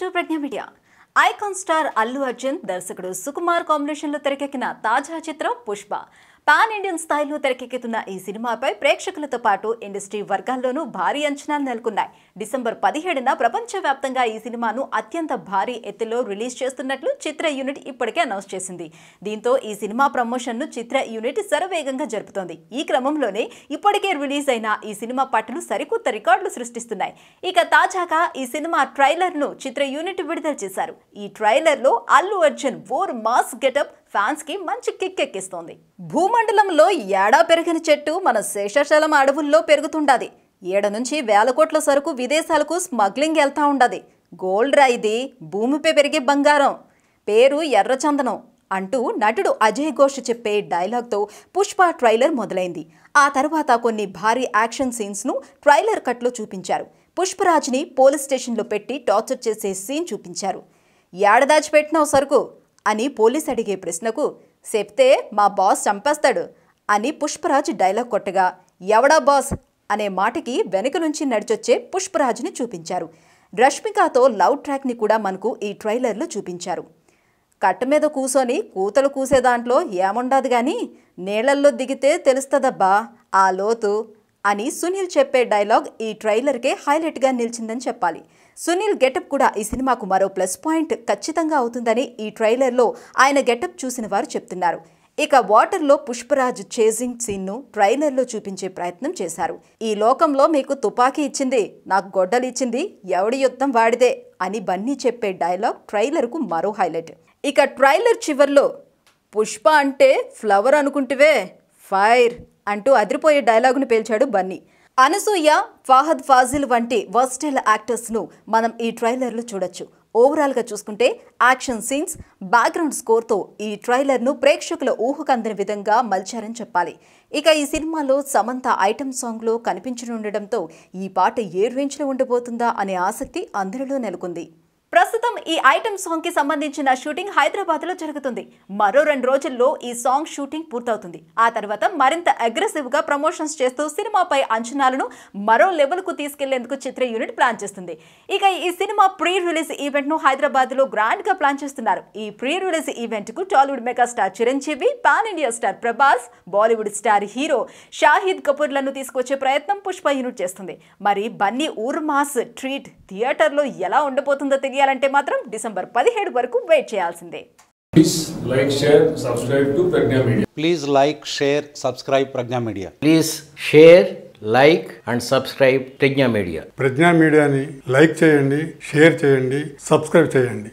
to Pragna media icon star Allu Arjun దర్శకుడు సుకుమార్ కాంబినేషన్లో తెరకెక్కిన తాజా చిత్రం పుష్ప పాన్ ఇండియన్ స్థాయిలో తెరకెక్కుతున్న ఈ సినిమాపై ప్రేక్షకులతో పాటు ఇండస్ట్రీ వర్గాల్లోనూ భారీ అంచనాలు నెలకొన్నాయి డిసెంబర్ పదిహేడున ప్రపంచవ్యాప్తంగా ఈ సినిమాను అత్యంత భారీ ఎత్తులో రిలీజ్ చేస్తున్నట్లు చిత్ర యూనిట్ ఇప్పటికే అనౌన్స్ చేసింది దీంతో ఈ సినిమా ప్రమోషన్ను చిత్ర యూనిట్ శరవేగంగా జరుపుతోంది ఈ క్రమంలోనే ఇప్పటికే రిలీజ్ అయిన ఈ సినిమా పట్టలు సరికొత్త రికార్డులు సృష్టిస్తున్నాయి ఇక తాజాగా ఈ సినిమా ట్రైలర్ను చిత్ర యూనిట్ విడుదల చేశారు ఈ ట్రైలర్లో అల్లు అర్జున్ ఓర్ మాస్ గెటప్ ఫ్యాన్స్కి మంచి కిక్ ఎక్కిస్తోంది భూమండలంలో ఏడా పెరిగిన చెట్టు మన శేషాచలం అడవుల్లో పెరుగుతుండది ఏడ నుంచి వేల కోట్ల సరుకు విదేశాలకు స్మగ్లింగ్ వెళ్తా ఉండది గోల్డ్ రాయిది భూమిపై పెరిగే బంగారం పేరు ఎర్రచందనం అంటూ నటుడు అజయ్ ఘోష్ చెప్పే డైలాగ్తో పుష్ప ట్రైలర్ మొదలైంది ఆ తర్వాత కొన్ని భారీ యాక్షన్ సీన్స్ను ట్రైలర్ కట్లో చూపించారు పుష్పరాజ్ని పోలీస్ స్టేషన్లో పెట్టి టార్చర్ చేసే సీన్ చూపించారు ఏడదాచిపెట్టినావు సరుకు అని పోలీస్ అడిగే ప్రశ్నకు చెప్తే మా బాస్ చంపేస్తాడు అని పుష్పరాజ్ డైలాగ్ కొట్టగా ఎవడా బాస్ అనే మాటకి వెనుక నుంచి నడిచొచ్చే పుష్పరాజ్ని చూపించారు రష్మికతో లవ్ ట్రాక్ని కూడా మనకు ఈ ట్రైలర్లో చూపించారు కట్ట మీద కూసోని కూతలు కూసే దాంట్లో ఏముండదు కానీ నీళ్లల్లో దిగితే తెలుస్తుందబ్బా ఆ లోతు అని సునీల్ చెప్పే డైలాగ్ ఈ ట్రైలర్కే హైలైట్గా నిలిచిందని చెప్పాలి సునీల్ గెటప్ కూడా ఈ సినిమాకు మరో ప్లస్ పాయింట్ ఖచ్చితంగా అవుతుందని ఈ ట్రైలర్లో ఆయన గెటప్ చూసిన వారు చెప్తున్నారు ఇక వాటర్లో పుష్పరాజ్ చేజింగ్ సీన్ను ట్రైలర్లో చూపించే ప్రయత్నం చేశారు ఈ లోకంలో మీకు తుపాకీ ఇచ్చింది నాకు గొడ్డలు ఇచ్చింది ఎవడి యుద్ధం వాడిదే అని బన్నీ చెప్పే డైలాగ్ ట్రైలర్కు మరో హైలైట్ ఇక ట్రైలర్ చివర్లో పుష్ప అంటే ఫ్లవర్ అనుకుంటువే ఫైర్ అంటూ అదిరిపోయే డైలాగును పేల్చాడు బన్నీ అనసూయ ఫాహద్ ఫాజిల్ వంటి వర్స్టైల్ యాక్టర్స్ను మనం ఈ ట్రైలర్లో చూడొచ్చు ఓవరాల్గా చూసుకుంటే యాక్షన్ సీన్స్ బ్యాక్గ్రౌండ్ స్కోర్తో ఈ ట్రైలర్ను ప్రేక్షకుల ఊహకందని విధంగా మలిచారని చెప్పాలి ఇక ఈ సినిమాలో సమంత ఐటమ్ సాంగ్లో కనిపించనుండటంతో ఈ పాట ఏ రేంజ్లో ఉండబోతుందా అనే ఆసక్తి అందరిలో నెలకొంది ప్రస్తుతం ఈ ఐటమ్ సాంగ్ కి సంబంధించిన షూటింగ్ హైదరాబాద్ లో జరుగుతుంది మరో రెండు రోజుల్లో ఈ సాంగ్ షూటింగ్ పూర్తవుతుంది ఆ తర్వాత మరింత అగ్రెసివ్ గా ప్రమోషన్స్ చేస్తూ సినిమాపై అంచనాలను మరో లెవెల్ కు తీసుకెళ్లేందుకు చిత్ర యూనిట్ ప్లాన్ చేస్తుంది ఇక ఈ సినిమా ప్రీ రిలీజ్ ఈవెంట్ ను హైదరాబాద్ లో గ్రాండ్ గా ప్లాన్ చేస్తున్నారు ఈ ప్రీ రిలీజ్ ఈవెంట్ కు Tollywood megastar Chiranjeevi pan India star Prabhas Bollywood star hero Shahid లను తీసుకొచ్చే ప్రయత్నం పుష్ప యూనిట్ చేస్తుంది మరి బన్నీ ఊర్మాస్ ట్రీట్ థియేటర్లో ఎలా ఉండబోతుందో తెలియదు చేయాలంటే మాత్రం డిసెంబర్ పదిహేడు వరకు వెయిట్ చేయాల్సిందే please like share subscribe please like share subscribe Pragna media please share like and subscribe Pragna media Pragna మీడియాని లైక్ చేయండి షేర్ చేయండి సబ్స్క్రైబ్ చేయండి